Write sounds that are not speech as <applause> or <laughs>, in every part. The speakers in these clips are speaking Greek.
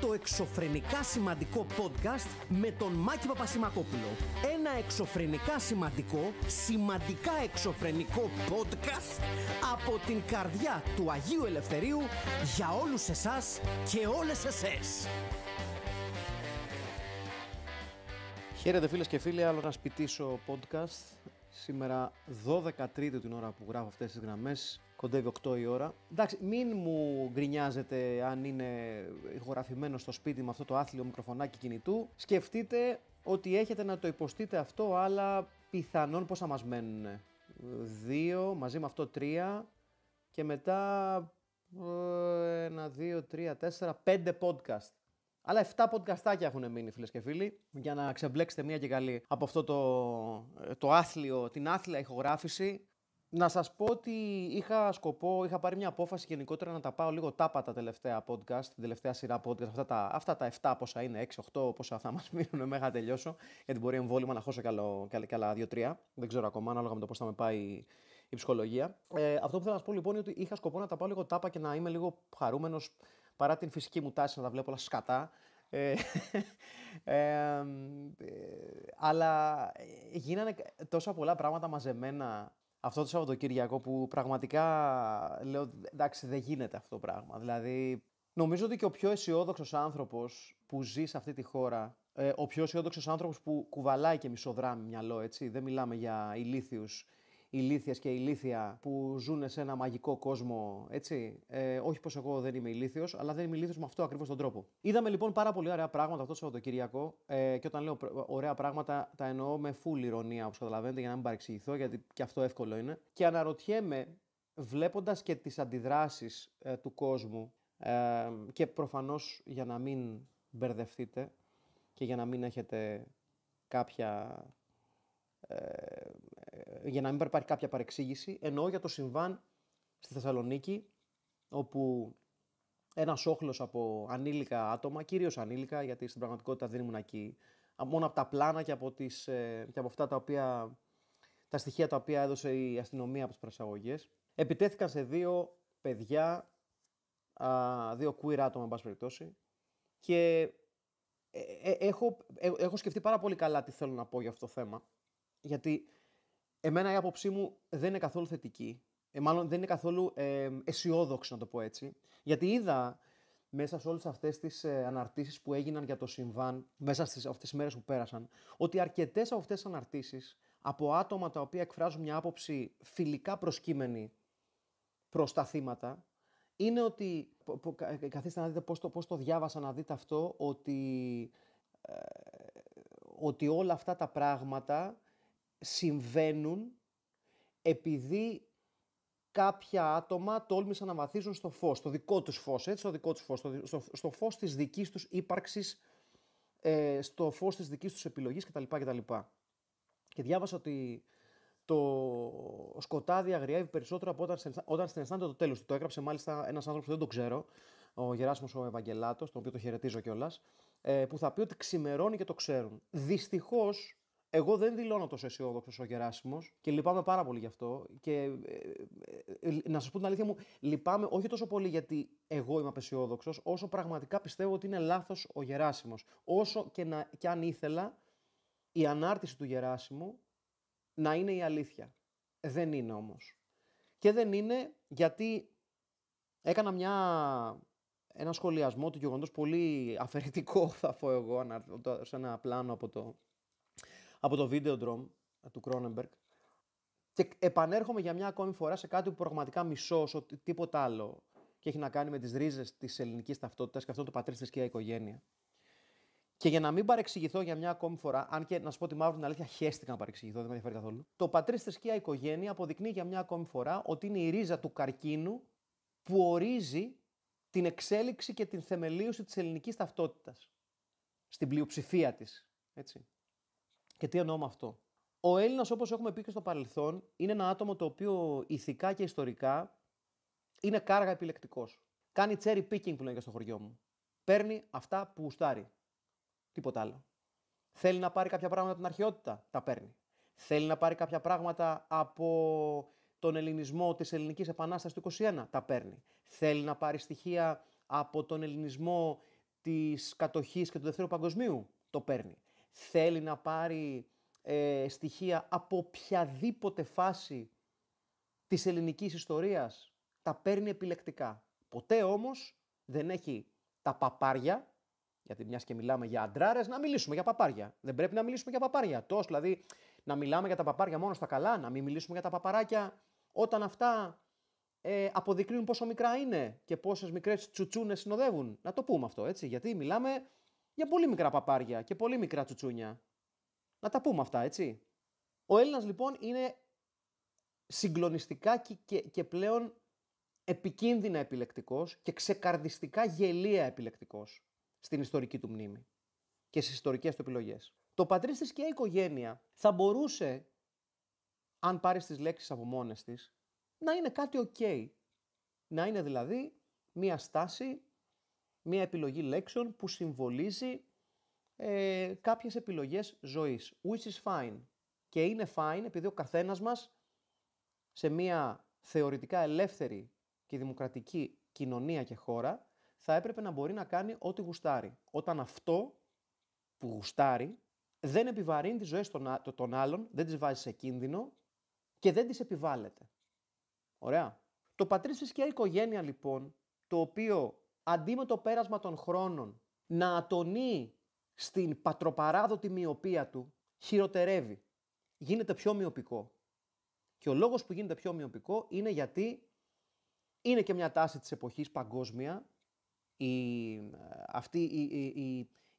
το εξωφρενικά σημαντικό podcast με τον Μάκη Παπασημακόπουλο. Ένα εξωφρενικά σημαντικό, σημαντικά εξωφρενικό podcast από την καρδιά του Αγίου Ελευθερίου για όλους εσάς και όλες εσές. Χαίρετε φίλες και φίλοι, άλλο να σπιτήσω podcast. Σήμερα 12 Τρίτη την ώρα που γράφω αυτές τις γραμμές κοντεύει 8 η ώρα. Εντάξει, μην μου γκρινιάζετε αν είναι ηχογραφημένο στο σπίτι με αυτό το άθλιο μικροφωνάκι κινητού. Σκεφτείτε ότι έχετε να το υποστείτε αυτό, αλλά πιθανόν πόσα μας μένουν. Δύο, μαζί με αυτό τρία και μετά ε, ένα, δύο, τρία, τέσσερα, πέντε podcast. Αλλά 7 podcastάκια έχουν μείνει φίλες και φίλοι για να ξεμπλέξετε μία και καλή από αυτό το, ε, το άθλιο, την άθλια ηχογράφηση να σας πω ότι είχα σκοπό, είχα πάρει μια απόφαση γενικότερα να τα πάω λίγο τάπα τα τελευταία podcast, την τελευταία σειρά podcast, αυτά τα, αυτά τα 7 πόσα είναι, 6-8 πόσα θα μας <laughs> μείνουν μέχρι να τελειώσω, γιατί μπορεί εμβόλυμα να χώσω κι άλλα 2-3, δεν ξέρω ακόμα, ανάλογα με το πώς θα με πάει η ψυχολογία. Ε, αυτό που θέλω να σας πω λοιπόν είναι ότι είχα σκοπό να τα πάω λίγο τάπα και να είμαι λίγο χαρούμενος, παρά την φυσική μου τάση να τα βλέπω όλα σκατά, ε, <laughs> ε, ε, αλλά ε, γίνανε τόσα πολλά πράγματα μαζεμένα αυτό το Σαββατοκύριακο που πραγματικά λέω εντάξει δεν γίνεται αυτό το πράγμα. Δηλαδή νομίζω ότι και ο πιο αισιόδοξος άνθρωπος που ζει σε αυτή τη χώρα, ε, ο πιο αισιόδοξος άνθρωπος που κουβαλάει και μισοδράμι μυαλό έτσι, δεν μιλάμε για ηλίθιους ηλίθιες και ηλίθια που ζουν σε ένα μαγικό κόσμο, έτσι. Ε, όχι πως εγώ δεν είμαι ηλίθιος, αλλά δεν είμαι ηλίθιος με αυτό ακριβώς τον τρόπο. Είδαμε λοιπόν πάρα πολύ ωραία πράγματα αυτό το Σαββατοκύριακο ε, και όταν λέω ωραία πράγματα τα εννοώ με full ηρωνία όπως καταλαβαίνετε για να μην παρεξηγηθώ γιατί και αυτό εύκολο είναι. Και αναρωτιέμαι βλέποντας και τις αντιδράσεις ε, του κόσμου ε, και προφανώς για να μην μπερδευτείτε και για να μην έχετε κάποια ε, ε, για να μην υπάρχει κάποια παρεξήγηση, εννοώ για το συμβάν στη Θεσσαλονίκη, όπου ένας όχλος από ανήλικα άτομα, κυρίως ανήλικα, γιατί στην πραγματικότητα δεν ήμουν εκεί, μόνο από τα πλάνα και από, τις, ε, και από αυτά τα οποία. Τα στοιχεία τα οποία έδωσε η αστυνομία από τις προσαγωγές. Επιτέθηκαν σε δύο παιδιά, δύο queer άτομα, εν πάση περιπτώσει. Και έχω, έχω σκεφτεί πάρα πολύ καλά τι θέλω να πω για αυτό το θέμα γιατί εμένα η άποψή μου δεν είναι καθόλου θετική. Ε, μάλλον δεν είναι καθόλου ε, αισιόδοξη, να το πω έτσι. Γιατί είδα μέσα σε όλες αυτές τις ε, αναρτήσεις που έγιναν για το συμβάν, μέσα στις αυτές τις μέρες που πέρασαν, ότι αρκετές από αυτές τις αναρτήσεις, από άτομα τα οποία εκφράζουν μια άποψη φιλικά προσκύμενη προς τα θύματα, είναι ότι, ε, καθίστε να δείτε πώς το, διάβασα να δείτε αυτό, ότι, ε, ότι όλα αυτά τα πράγματα συμβαίνουν επειδή κάποια άτομα τόλμησαν να βαθίζουν στο φως, στο δικό τους φως, έτσι, στο δικό τους φως, στο, στο, στο φως της δικής τους ύπαρξης, ε, στο φως της δικής τους επιλογής κτλ. Και διάβασα ότι το σκοτάδι αγριεύει περισσότερο από όταν, όταν συναισθάνεται το τέλος του. Το έγραψε μάλιστα ένας άνθρωπος που δεν το ξέρω, ο Γεράσιμος ο Ευαγγελάτος, τον οποίο το χαιρετίζω κιόλας, ε, που θα πει ότι ξημερώνει και το ξέρουν. Δυστυχώς, εγώ δεν δηλώνω τόσο αισιόδοξο ο Γεράσιμος και λυπάμαι πάρα πολύ γι' αυτό. Και ε, ε, ε, να σας πω την αλήθεια μου, λυπάμαι όχι τόσο πολύ γιατί εγώ είμαι απεσιόδοξος, όσο πραγματικά πιστεύω ότι είναι λάθος ο Γεράσιμος. Όσο και, να, και αν ήθελα η ανάρτηση του Γεράσιμου να είναι η αλήθεια. Δεν είναι όμως. Και δεν είναι γιατί έκανα μια, ένα σχολιασμό του γεγονό πολύ αφαιρετικό, <laughs> θα πω εγώ, σε ένα πλάνο από το από το βίντεο ντρόμ ε, του Κρόνεμπεργκ. Και επανέρχομαι για μια ακόμη φορά σε κάτι που πραγματικά μισώ τίποτα άλλο και έχει να κάνει με τις ρίζες της ελληνικής ταυτότητας και αυτό το πατρί, θρησκεία, οικογένεια. Και για να μην παρεξηγηθώ για μια ακόμη φορά, αν και να σου πω τη μαύρη την αλήθεια, χαίστηκα να παρεξηγηθώ, δεν με ενδιαφέρει καθόλου. Το πατρί, θρησκεία, οικογένεια αποδεικνύει για μια ακόμη φορά ότι είναι η ρίζα του καρκίνου που ορίζει την εξέλιξη και την θεμελίωση της ελληνικής ταυτότητας. Στην πλειοψηφία της. Έτσι. Και τι εννοώ με αυτό. Ο Έλληνας, όπως έχουμε πει και στο παρελθόν, είναι ένα άτομο το οποίο ηθικά και ιστορικά είναι κάργα επιλεκτικός. Κάνει cherry picking που λέγεται στο χωριό μου. Παίρνει αυτά που γουστάρει. Τίποτα άλλο. Θέλει να πάρει κάποια πράγματα από την αρχαιότητα, τα παίρνει. Θέλει να πάρει κάποια πράγματα από τον ελληνισμό της ελληνικής επανάστασης του 21, τα παίρνει. Θέλει να πάρει στοιχεία από τον ελληνισμό της κατοχής και του Δευτέρου Παγκοσμίου, το παίρνει θέλει να πάρει ε, στοιχεία από οποιαδήποτε φάση της ελληνικής ιστορίας, τα παίρνει επιλεκτικά. Ποτέ όμως δεν έχει τα παπάρια, γιατί μιας και μιλάμε για αντράρες, να μιλήσουμε για παπάρια. Δεν πρέπει να μιλήσουμε για παπάρια. Τόσο δηλαδή να μιλάμε για τα παπάρια μόνο στα καλά, να μην μιλήσουμε για τα παπαράκια όταν αυτά ε, αποδεικνύουν πόσο μικρά είναι και πόσες μικρές τσουτσούνες συνοδεύουν. Να το πούμε αυτό, έτσι, γιατί μιλάμε για πολύ μικρά παπάρια και πολύ μικρά τσουτσούνια. Να τα πούμε αυτά, έτσι. Ο Έλληνας λοιπόν είναι συγκλονιστικά και, πλέον επικίνδυνα επιλεκτικός και ξεκαρδιστικά γελία επιλεκτικός στην ιστορική του μνήμη και στις ιστορικές του επιλογές. Το πατρίς και η οικογένεια θα μπορούσε, αν πάρει τις λέξεις από μόνες της, να είναι κάτι οκ. Να είναι δηλαδή μία στάση μία επιλογή λέξεων που συμβολίζει ε, κάποιες επιλογές ζωής. Which is fine. Και είναι fine επειδή ο καθένας μας σε μία θεωρητικά ελεύθερη και δημοκρατική κοινωνία και χώρα θα έπρεπε να μπορεί να κάνει ό,τι γουστάρει. Όταν αυτό που γουστάρει δεν επιβαρύνει τις ζωές των, άλλων, δεν τις βάζει σε κίνδυνο και δεν τις επιβάλλεται. Ωραία. Το πατρίς και η οικογένεια λοιπόν, το οποίο αντί με το πέρασμα των χρόνων να ατονεί στην πατροπαράδοτη μοιοπία του, χειροτερεύει. Γίνεται πιο μοιοπικό. Και ο λόγος που γίνεται πιο μοιοπικό είναι γιατί είναι και μια τάση της εποχής παγκόσμια η, ε, αυτή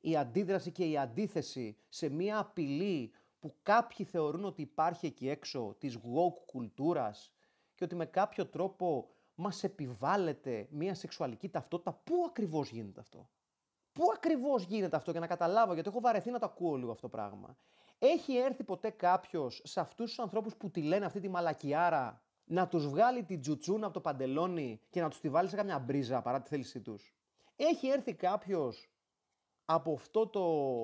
η, αντίδραση και η αντίθεση σε μια απειλή που κάποιοι θεωρούν ότι υπάρχει εκεί έξω της woke κουλτούρας και ότι με κάποιο τρόπο Μας επιβάλλεται μία σεξουαλική ταυτότητα. Πού ακριβώς γίνεται αυτό. Πού ακριβώς γίνεται αυτό για να καταλάβω, γιατί έχω βαρεθεί να το ακούω λίγο αυτό το πράγμα. Έχει έρθει ποτέ κάποιος σε αυτούς τους ανθρώπους που τη λένε αυτή τη μαλακιάρα να τους βγάλει την τζουτσούνα από το παντελόνι και να τους τη βάλει σε κάμια μπρίζα παρά τη θέλησή τους. Έχει έρθει κάποιος από αυτό, το,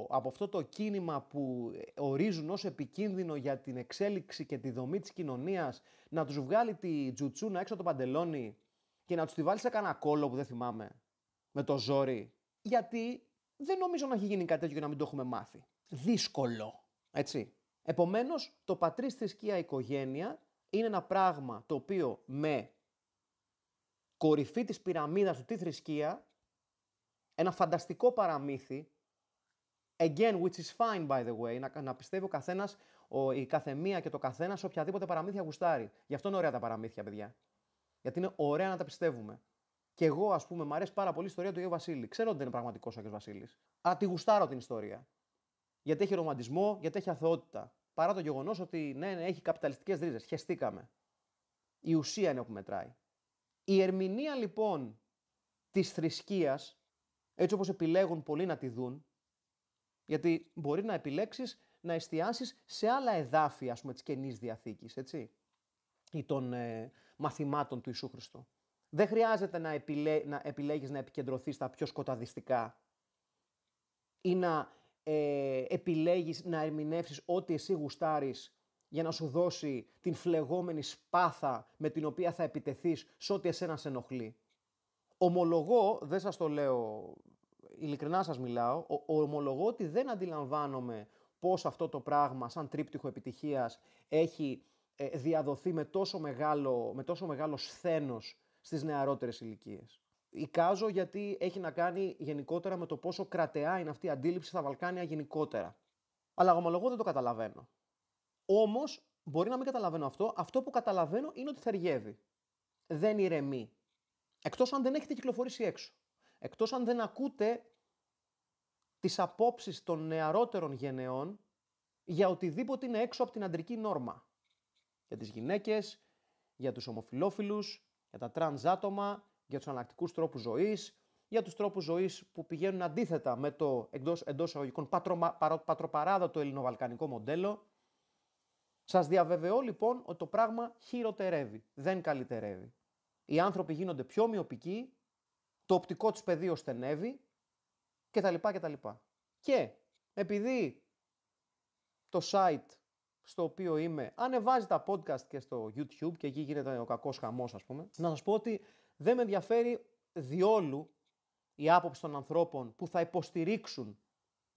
από αυτό το κίνημα που ε, ορίζουν ως επικίνδυνο για την εξέλιξη και τη δομή της κοινωνίας να τους βγάλει τη τζουτσούνα έξω το παντελόνι και να τους τη βάλει σε κανένα κόλλο που δεν θυμάμαι με το ζόρι γιατί δεν νομίζω να έχει γίνει κάτι τέτοιο και να μην το έχουμε μάθει. Δύσκολο. Έτσι. Επομένως το πατρίς θρησκεία οικογένεια είναι ένα πράγμα το οποίο με κορυφή της πυραμίδας του τη θρησκεία ένα φανταστικό παραμύθι, again, which is fine by the way, να, να πιστεύει ο καθένας, η καθεμία και το καθένας σε οποιαδήποτε παραμύθια γουστάρει. Γι' αυτό είναι ωραία τα παραμύθια, παιδιά. Γιατί είναι ωραία να τα πιστεύουμε. Και εγώ, ας πούμε, μου αρέσει πάρα πολύ η ιστορία του Αγίου Βασίλη. Ξέρω ότι δεν είναι πραγματικός ο Ιω Βασίλης. Αλλά τη γουστάρω την ιστορία. Γιατί έχει ρομαντισμό, γιατί έχει αθωότητα. Παρά το γεγονός ότι ναι, ναι έχει καπιταλιστικές ρίζες. Χεστήκαμε. Η ουσία είναι που μετράει. Η ερμηνεία λοιπόν της θρησκείας έτσι όπως επιλέγουν πολλοί να τη δουν, γιατί μπορεί να επιλέξεις να εστιάσεις σε άλλα εδάφια, ας πούμε, της Καινής Διαθήκης, έτσι, ή των ε, μαθημάτων του Ιησού Χριστού. Δεν χρειάζεται να, επιλέ... να επιλέγεις να επικεντρωθείς στα πιο σκοταδιστικά ή να ε, επιλέγεις να ερμηνεύσεις ό,τι εσύ γουστάρεις για να σου δώσει την φλεγόμενη σπάθα με την οποία θα επιτεθείς σε ό,τι εσένα σε ενοχλεί. Ομολογώ, δεν σας το λέω, ειλικρινά σας μιλάω, ομολογώ ότι δεν αντιλαμβάνομαι πώς αυτό το πράγμα σαν τρίπτυχο επιτυχίας έχει ε, διαδοθεί με τόσο μεγάλο, με τόσο μεγάλο σθένος στις νεαρότερες ηλικίες. Εικάζω γιατί έχει να κάνει γενικότερα με το πόσο κρατεά είναι αυτή η αντίληψη στα Βαλκάνια γενικότερα. Αλλά ομολογώ δεν το καταλαβαίνω. Όμως, μπορεί να μην καταλαβαίνω αυτό. Αυτό που καταλαβαίνω είναι ότι θεργεύει. Δεν ηρεμεί. Εκτός αν δεν έχετε κυκλοφορήσει έξω. Εκτός αν δεν ακούτε τις απόψεις των νεαρότερων γενεών για οτιδήποτε είναι έξω από την αντρική νόρμα. Για τις γυναίκες, για τους ομοφυλόφιλους, για τα τρανς άτομα, για τους αναλλακτικούς τρόπους ζωής, για τους τρόπους ζωής που πηγαίνουν αντίθετα με το εντός εισαγωγικών πατροπαράδοτο ελληνοβαλκανικό μοντέλο. Σας διαβεβαιώ λοιπόν ότι το πράγμα χειροτερεύει, δεν καλυτερεύει. Οι άνθρωποι γίνονται πιο ομοιοπικοί, το οπτικό τους πεδίο στενεύει κτλ. κτλ. Και επειδή το site στο οποίο είμαι ανεβάζει τα podcast και στο YouTube και εκεί γίνεται ο κακός χαμός ας πούμε, να σας πω ότι δεν με ενδιαφέρει διόλου η άποψη των ανθρώπων που θα υποστηρίξουν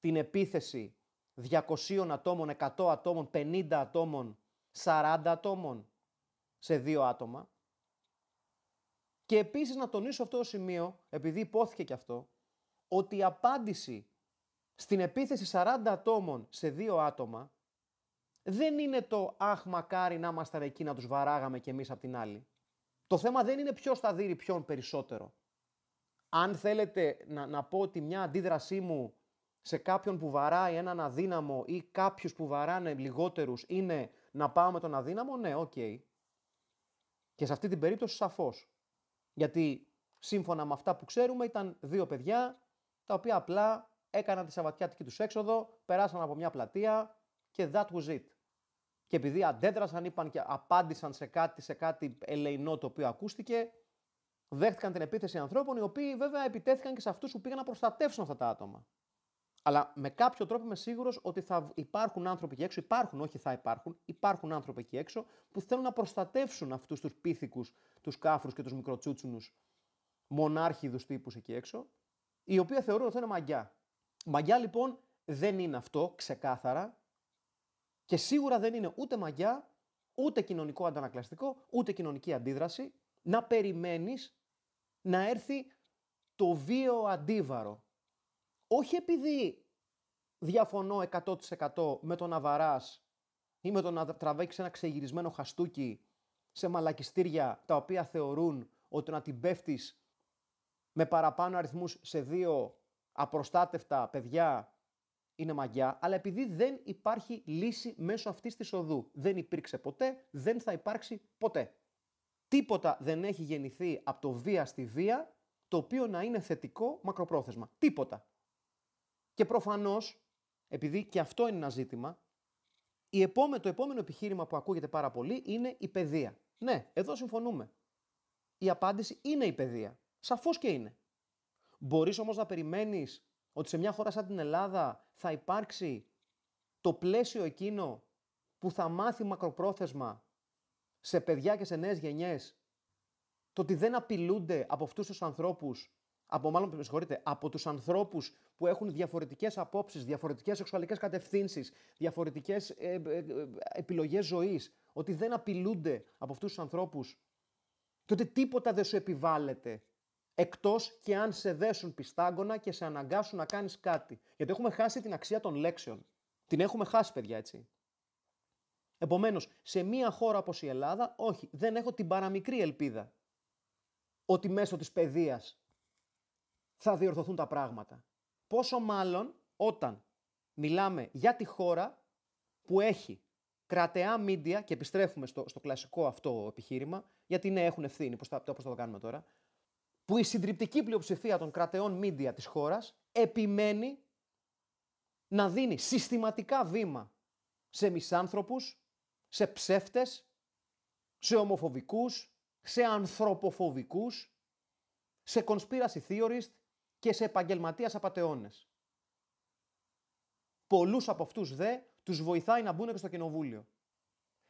την επίθεση 200 ατόμων, 100 ατόμων, 50 ατόμων, 40 ατόμων σε δύο άτομα. Και επίσης να τονίσω αυτό το σημείο, επειδή υπόθηκε και αυτό, ότι η απάντηση στην επίθεση 40 ατόμων σε δύο άτομα δεν είναι το «Αχ, μακάρι να ήμασταν εκεί να τους βαράγαμε κι εμείς απ' την άλλη». Το θέμα δεν είναι ποιος θα δίνει ποιον περισσότερο. Αν θέλετε να, να πω ότι μια αντίδρασή μου σε κάποιον που βαράει έναν αδύναμο ή κάποιους που βαράνε λιγότερους είναι να πάω με τον αδύναμο, ναι, οκ. Okay. Και σε αυτή την περίπτωση σαφώς. Γιατί σύμφωνα με αυτά που ξέρουμε ήταν δύο παιδιά τα οποία απλά έκαναν τη σαβατιάτικη τους έξοδο, περάσαν από μια πλατεία και that was it. Και επειδή αντέδρασαν, είπαν και απάντησαν σε κάτι, σε κάτι ελεηνό το οποίο ακούστηκε, δέχτηκαν την επίθεση ανθρώπων οι οποίοι βέβαια επιτέθηκαν και σε αυτούς που πήγαν να προστατεύσουν αυτά τα άτομα. Αλλά με κάποιο τρόπο είμαι σίγουρος ότι θα υπάρχουν άνθρωποι εκεί έξω, υπάρχουν, όχι θα υπάρχουν, υπάρχουν άνθρωποι εκεί έξω που θέλουν να προστατεύσουν αυτούς τους πίθηκους, τους κάφρους και τους μικροτσούτσουνους μονάρχιδους τύπους εκεί έξω, οι οποίοι θεωρούν ότι είναι μαγιά. Μαγιά λοιπόν δεν είναι αυτό, ξεκάθαρα, και σίγουρα δεν είναι ούτε μαγιά, ούτε κοινωνικό αντανακλαστικό, ούτε κοινωνική αντίδραση, να περιμένεις να έρθει το βίο αντίβαρο, όχι επειδή διαφωνώ 100% με τον Αβαράς ή με το να τραβέξει ένα ξεγυρισμένο χαστούκι σε μαλακιστήρια τα οποία θεωρούν ότι να την πέφτεις με παραπάνω αριθμούς σε δύο απροστάτευτα παιδιά είναι μαγιά, αλλά επειδή δεν υπάρχει λύση μέσω αυτής της οδού. Δεν υπήρξε ποτέ, δεν θα υπάρξει ποτέ. Τίποτα δεν έχει γεννηθεί από το βία στη βία το οποίο να είναι θετικό μακροπρόθεσμα. Τίποτα. Και προφανώς, επειδή και αυτό είναι ένα ζήτημα, η επόμενο, το επόμενο επιχείρημα που ακούγεται πάρα πολύ είναι η παιδεία. Ναι, εδώ συμφωνούμε. Η απάντηση είναι η παιδεία. Σαφώς και είναι. Μπορείς όμως να περιμένεις ότι σε μια χώρα σαν την Ελλάδα θα υπάρξει το πλαίσιο εκείνο που θα μάθει μακροπρόθεσμα σε παιδιά και σε νέες γενιές το ότι δεν απειλούνται από αυτούς τους ανθρώπους από, μάλλον, με από τους ανθρώπους που έχουν διαφορετικές απόψεις, διαφορετικές σεξουαλικές κατευθύνσεις, διαφορετικές ε, ε, ε, επιλογές ζωής, ότι δεν απειλούνται από αυτούς τους ανθρώπους και ότι τίποτα δεν σου επιβάλλεται εκτός και αν σε δέσουν πιστάγκονα και σε αναγκάσουν να κάνεις κάτι. Γιατί έχουμε χάσει την αξία των λέξεων. Την έχουμε χάσει, παιδιά, έτσι. Επομένως, σε μία χώρα όπως η Ελλάδα, όχι, δεν έχω την παραμικρή ελπίδα ότι μέσω της παιδείας θα διορθωθούν τα πράγματα. Πόσο μάλλον όταν μιλάμε για τη χώρα που έχει κρατεά μίντια, και επιστρέφουμε στο, στο κλασικό αυτό επιχείρημα, γιατί ναι, έχουν ευθύνη, πώς θα, το κάνουμε τώρα, που η συντριπτική πλειοψηφία των κρατεών μίντια της χώρας επιμένει να δίνει συστηματικά βήμα σε μισάνθρωπους, σε ψεύτες, σε ομοφοβικούς, σε ανθρωποφοβικούς, σε conspiracy theorist, και σε επαγγελματίας απαταιώνε. Πολλούς από αυτούς δε τους βοηθάει να μπουν και στο κοινοβούλιο.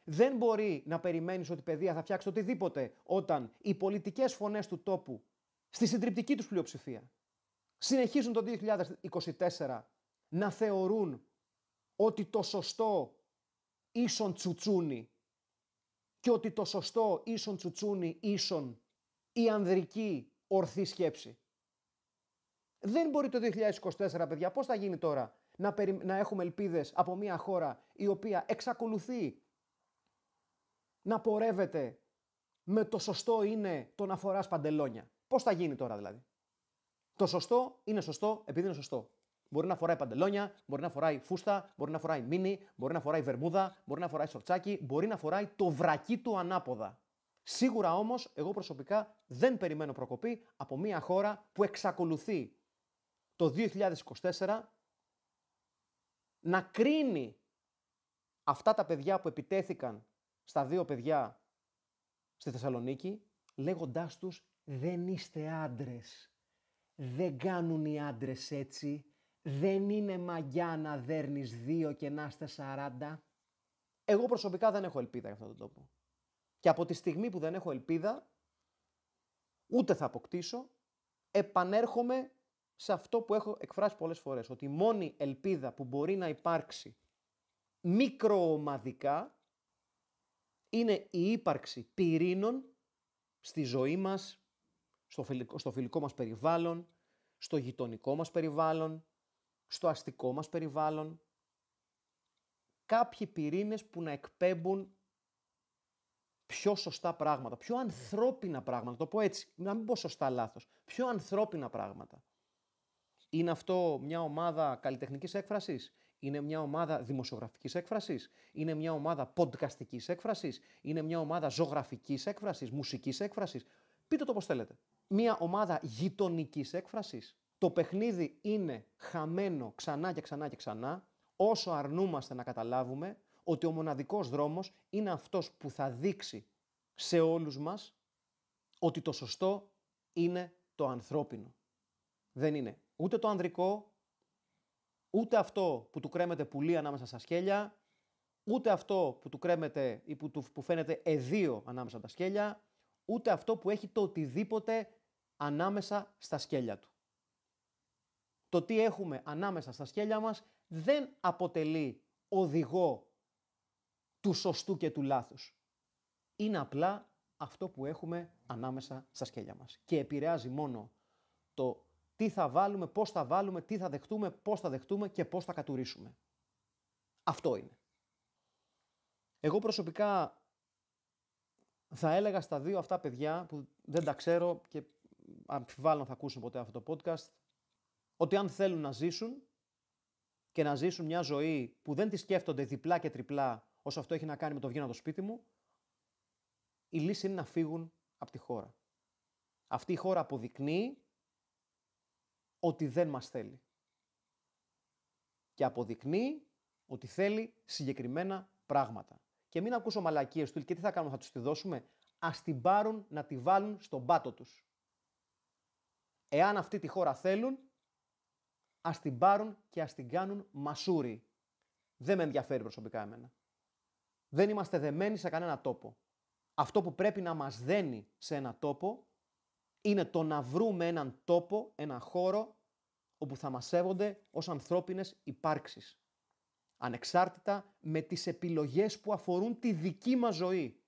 Δεν μπορεί να περιμένεις ότι παιδεία θα φτιάξεις οτιδήποτε όταν οι πολιτικές φωνές του τόπου στη συντριπτική τους πλειοψηφία συνεχίζουν το 2024 να θεωρούν ότι το σωστό ίσον τσουτσούνι και ότι το σωστό ίσον τσουτσούνι ίσον η ανδρική ορθή σκέψη. Δεν μπορεί το 2024, παιδιά, πώς θα γίνει τώρα να, περι... να έχουμε ελπίδες από μια χώρα η οποία εξακολουθεί να πορεύεται με το σωστό είναι το να φοράς παντελόνια. Πώς θα γίνει τώρα δηλαδή. Το σωστό είναι σωστό επειδή είναι σωστό. Μπορεί να φοράει παντελόνια, μπορεί να φοράει φούστα, μπορεί να φοράει μίνι, μπορεί να φοράει βερμούδα, μπορεί να φοράει σορτσάκι, μπορεί να φοράει το βρακί του ανάποδα. Σίγουρα όμως, εγώ προσωπικά δεν περιμένω προκοπή από μια χώρα που εξακολουθεί το 2024 να κρίνει αυτά τα παιδιά που επιτέθηκαν στα δύο παιδιά στη Θεσσαλονίκη, λέγοντάς τους «Δεν είστε άντρες, δεν κάνουν οι άντρες έτσι, δεν είναι μαγιά να δέρνεις δύο και να είστε 40». Εγώ προσωπικά δεν έχω ελπίδα για αυτόν τον τόπο. Και από τη στιγμή που δεν έχω ελπίδα, ούτε θα αποκτήσω, επανέρχομαι σε αυτό που έχω εκφράσει πολλές φορές, ότι η μόνη ελπίδα που μπορεί να υπάρξει μικροομαδικά είναι η ύπαρξη πυρήνων στη ζωή μας, στο φιλικό, στο φιλικό μας περιβάλλον, στο γειτονικό μας περιβάλλον, στο αστικό μας περιβάλλον. Κάποιοι πυρήνες που να εκπέμπουν πιο σωστά πράγματα, πιο ανθρώπινα πράγματα, το πω έτσι, να μην πω σωστά λάθος, πιο ανθρώπινα πράγματα. Είναι αυτό μια ομάδα καλλιτεχνικής έκφρασης. Είναι μια ομάδα δημοσιογραφικής έκφρασης. Είναι μια ομάδα podcastική έκφρασης. Είναι μια ομάδα ζωγραφικής έκφρασης, μουσικής έκφρασης. Πείτε το πώς θέλετε. Μια ομάδα γειτονικής έκφρασης. Το παιχνίδι είναι χαμένο ξανά και ξανά και ξανά, όσο αρνούμαστε να καταλάβουμε ότι ο μοναδικός δρόμος είναι αυτός που θα δείξει σε όλους μας ότι το σωστό είναι το ανθρώπινο. Δεν είναι ούτε το ανδρικό, ούτε αυτό που του κρέμεται πουλί ανάμεσα στα σκέλια, ούτε αυτό που του κρέμεται ή που, του, φαίνεται εδίο ανάμεσα στα σκέλια, ούτε αυτό που έχει το οτιδήποτε ανάμεσα στα σκέλια του. Το τι έχουμε ανάμεσα στα σκέλια μας δεν αποτελεί οδηγό του σωστού και του λάθους. Είναι απλά αυτό που έχουμε ανάμεσα στα σκέλια μας και επηρεάζει μόνο το τι θα βάλουμε, πώς θα βάλουμε, τι θα δεχτούμε, πώς θα δεχτούμε και πώς θα κατουρίσουμε. Αυτό είναι. Εγώ προσωπικά θα έλεγα στα δύο αυτά παιδιά που δεν τα ξέρω και αμφιβάλλω να θα ακούσουν ποτέ αυτό το podcast, ότι αν θέλουν να ζήσουν και να ζήσουν μια ζωή που δεν τη σκέφτονται διπλά και τριπλά όσο αυτό έχει να κάνει με το βγαίνω το σπίτι μου, η λύση είναι να φύγουν από τη χώρα. Αυτή η χώρα αποδεικνύει ότι δεν μας θέλει. Και αποδεικνύει ότι θέλει συγκεκριμένα πράγματα. Και μην ακούσω μαλακίες του και τι θα κάνουμε, θα τους τη δώσουμε. Ας την πάρουν να τη βάλουν στον πάτο τους. Εάν αυτή τη χώρα θέλουν, ας την πάρουν και ας την κάνουν μασούρι. Δεν με ενδιαφέρει προσωπικά εμένα. Δεν είμαστε δεμένοι σε κανένα τόπο. Αυτό που πρέπει να μας δένει σε ένα τόπο είναι το να βρούμε έναν τόπο, έναν χώρο όπου θα μας σέβονται ως ανθρώπινες υπάρξεις. Ανεξάρτητα με τις επιλογές που αφορούν τη δική μας ζωή.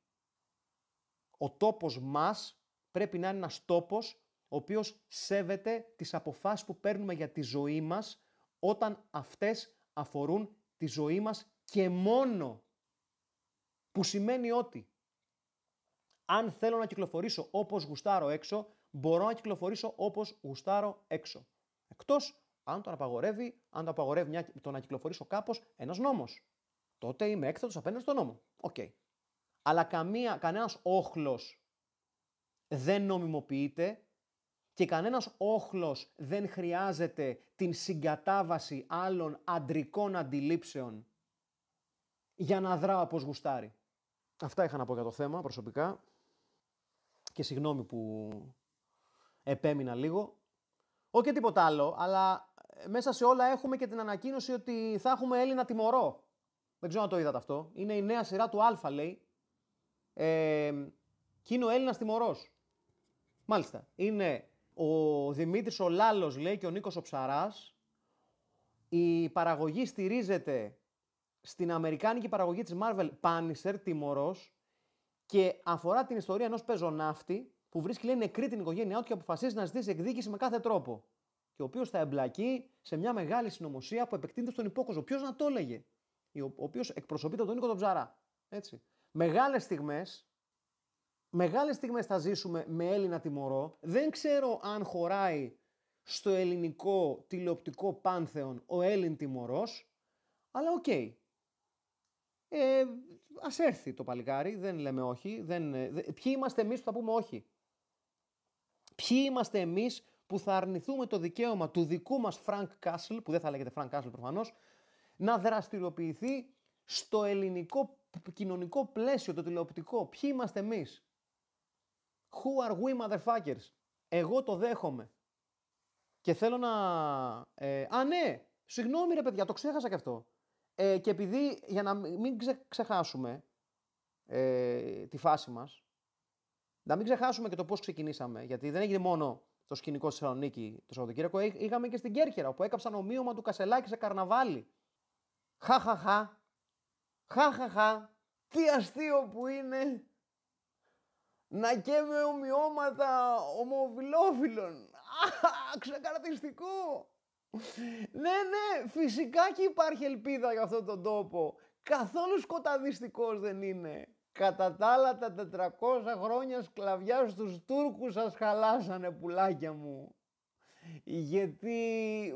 Ο τόπος μας πρέπει να είναι ένας τόπος ο οποίος σέβεται τις αποφάσεις που παίρνουμε για τη ζωή μας όταν αυτές αφορούν τη ζωή μας και μόνο. Που σημαίνει ότι αν θέλω να κυκλοφορήσω όπως γουστάρω έξω, μπορώ να κυκλοφορήσω όπως γουστάρω έξω. Εκτός αν τον απαγορεύει, αν το απαγορεύει το να κυκλοφορήσω κάπως ένας νόμος. Τότε είμαι έκθετος απέναντι στον νόμο. Οκ. Αλλά καμία, κανένας όχλος δεν νομιμοποιείται και κανένας όχλος δεν χρειάζεται την συγκατάβαση άλλων αντρικών αντιλήψεων για να δράω όπως γουστάρει. Αυτά είχα να πω για το θέμα προσωπικά και συγγνώμη που επέμεινα λίγο. Όχι τίποτα άλλο, αλλά ε, μέσα σε όλα έχουμε και την ανακοίνωση ότι θα έχουμε Έλληνα τιμωρό. Δεν ξέρω αν το είδατε αυτό. Είναι η νέα σειρά του Α, λέει. Ε, και είναι ο Έλληνας τιμωρός. Μάλιστα. Είναι ο Δημήτρης ο Λάλος λέει, και ο Νίκος ο Ψαράς. Η παραγωγή στηρίζεται στην αμερικάνικη παραγωγή της Marvel Punisher, τιμωρός, και αφορά την ιστορία ενός πεζοναύτη που βρίσκει λέει νεκρή την οικογένειά του και αποφασίζει να ζητήσει εκδίκηση με κάθε τρόπο. Και ο οποίος θα εμπλακεί σε μια μεγάλη συνωμοσία που επεκτείνεται στον υπόκοσμο. Ποιος να το έλεγε, ο οποίο εκπροσωπείται τον Νίκο τον Ψαρά. Έτσι. Μεγάλες στιγμές, μεγάλες στιγμές θα ζήσουμε με Έλληνα τιμωρό. Δεν ξέρω αν χωράει στο ελληνικό τηλεοπτικό πάνθεον ο Έλλην τιμωρός, αλλά οκ. Okay. Ε, Ας έρθει το παλικάρι, δεν λέμε όχι. Δεν, ε, δε, ποιοι είμαστε εμείς που θα πούμε όχι. Ποιοι είμαστε εμείς που θα αρνηθούμε το δικαίωμα του δικού μας Frank Castle, που δεν θα λέγεται Frank Castle προφανώς, να δραστηριοποιηθεί στο ελληνικό κοινωνικό πλαίσιο, το τηλεοπτικό. Ποιοι είμαστε εμείς. Who are we motherfuckers. Εγώ το δέχομαι. Και θέλω να. Ε, α, ναι! Συγγνώμη ρε παιδιά, το ξέχασα και αυτό. Ε, και επειδή, για να μην ξεχάσουμε ε, τη φάση μας, να μην ξεχάσουμε και το πώς ξεκινήσαμε, γιατί δεν έγινε μόνο το σκηνικό στη Θεσσαλονίκη το Σαββατοκύριακο, είχαμε και στην Κέρκυρα, όπου έκαψαν ομοίωμα του Κασελάκη σε καρναβάλι. Χαχαχα. Χαχαχα. Τι αστείο που είναι να καίμε ομοιώματα ομοφιλόφιλων. Ξεκαρτιστικό. ναι, ναι, φυσικά και υπάρχει ελπίδα για αυτόν τον τόπο. Καθόλου σκοταδιστικός δεν είναι. Κατά τα άλλα τα 400 χρόνια σκλαβιά στους Τούρκους σας χαλάσανε πουλάκια μου. Γιατί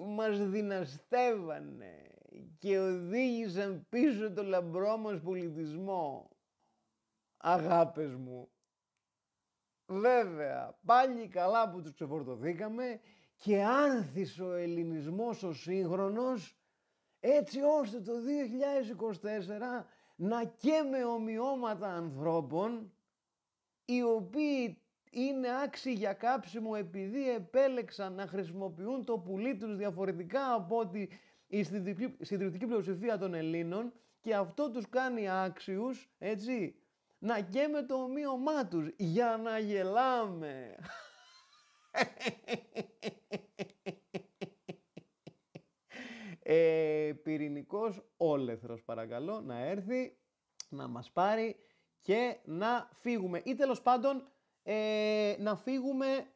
μας δυναστεύανε και οδήγησαν πίσω το λαμπρό μας πολιτισμό. Αγάπες μου. Βέβαια, πάλι καλά που τους ξεφορτωθήκαμε και άνθησε ο ελληνισμός ο σύγχρονος έτσι ώστε το 2024 να καίμε ομοιώματα ανθρώπων οι οποίοι είναι άξιοι για κάψιμο επειδή επέλεξαν να χρησιμοποιούν το πουλί τους διαφορετικά από ότι η συντριπτική πλειοψηφία των Ελλήνων και αυτό τους κάνει άξιους, έτσι, να καίμε το ομοίωμά τους για να γελάμε. <laughs> Ε, πυρηνικός όλεθρος παρακαλώ να έρθει, να μας πάρει και να φύγουμε. Ή τέλος πάντων ε, να φύγουμε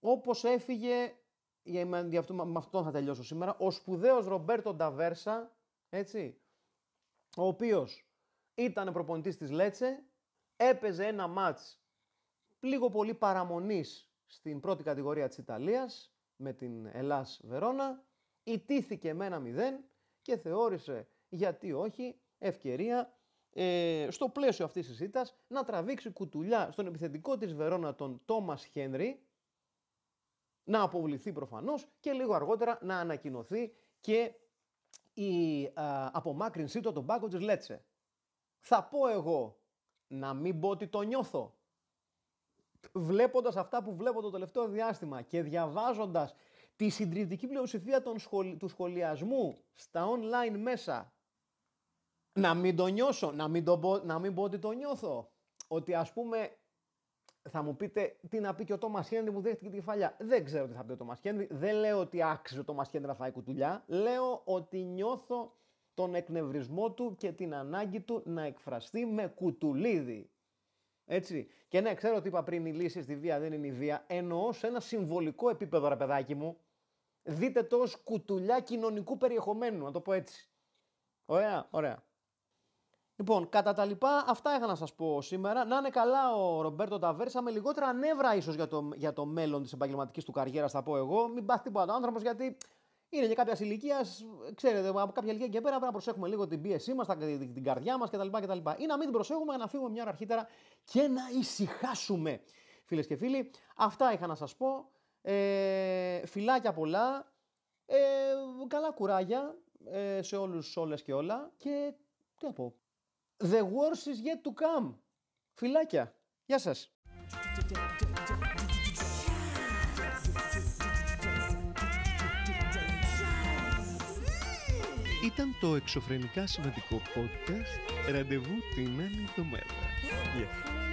όπως έφυγε, για, με, αυτό, αυτόν θα τελειώσω σήμερα, ο σπουδαίος Ρομπέρτο Νταβέρσα, έτσι, ο οποίος ήταν προπονητής της Λέτσε, έπαιζε ένα μάτς λίγο πολύ παραμονής στην πρώτη κατηγορία της Ιταλίας, με την Ελλάς Βερόνα, ιτήθηκε με ένα μηδέν και θεώρησε γιατί όχι ευκαιρία ε, στο πλαίσιο αυτής της ήττας να τραβήξει κουτουλιά στον επιθετικό της Βερόνα τον Τόμας Χένρι να αποβληθεί προφανώς και λίγο αργότερα να ανακοινωθεί και η απομάκρυνσή του από τον πάγκο της Λέτσε. Θα πω εγώ να μην πω ότι το νιώθω. Βλέποντας αυτά που βλέπω το τελευταίο διάστημα και διαβάζοντας τη συντριπτική πλειοψηφία των σχολ... του σχολιασμού στα online μέσα να μην το νιώσω, να μην, το πω, να μην πω ότι το νιώθω. Ότι ας πούμε θα μου πείτε τι να πει και ο Τόμας Χέντι μου δέχτηκε την κεφαλιά. Δεν ξέρω τι θα πει ο Τόμας Χέντι. Δεν λέω ότι άξιζε ο Τόμας Χέντι να φάει κουτουλιά. Λέω ότι νιώθω τον εκνευρισμό του και την ανάγκη του να εκφραστεί με κουτουλίδι. Έτσι. Και ναι, ξέρω ότι είπα πριν η λύση στη βία δεν είναι η βία. Εννοώ σε ένα συμβολικό επίπεδο, ρε παιδάκι μου δείτε το ως κουτουλιά κοινωνικού περιεχομένου, να το πω έτσι. Ωραία, ωραία. Λοιπόν, κατά τα λοιπά, αυτά είχα να σας πω σήμερα. Να είναι καλά ο Ρομπέρτο Ταβέρσα με λιγότερα νεύρα ίσως για το, για το μέλλον της επαγγελματικής του καριέρας, θα πω εγώ. Μην πάθει τίποτα ο άνθρωπος γιατί είναι και κάποιας ηλικίας, ξέρετε, από κάποια ηλικία και πέρα πρέπει να προσέχουμε λίγο την πίεσή μας, την καρδιά μας κτλ, κτλ. Ή να μην την προσέχουμε, να φύγουμε μια ώρα αρχίτερα και να ησυχάσουμε. Φίλες και φίλοι, αυτά είχα να σας πω. Ε, φιλάκια πολλά. Ε, καλά κουράγια ε, σε όλους, όλες και όλα. Και τι να πω. The worst is yet to come. Φιλάκια. Γεια σας. Ήταν το εξωφρενικά σημαντικό podcast. Ραντεβού την άλλη εβδομάδα.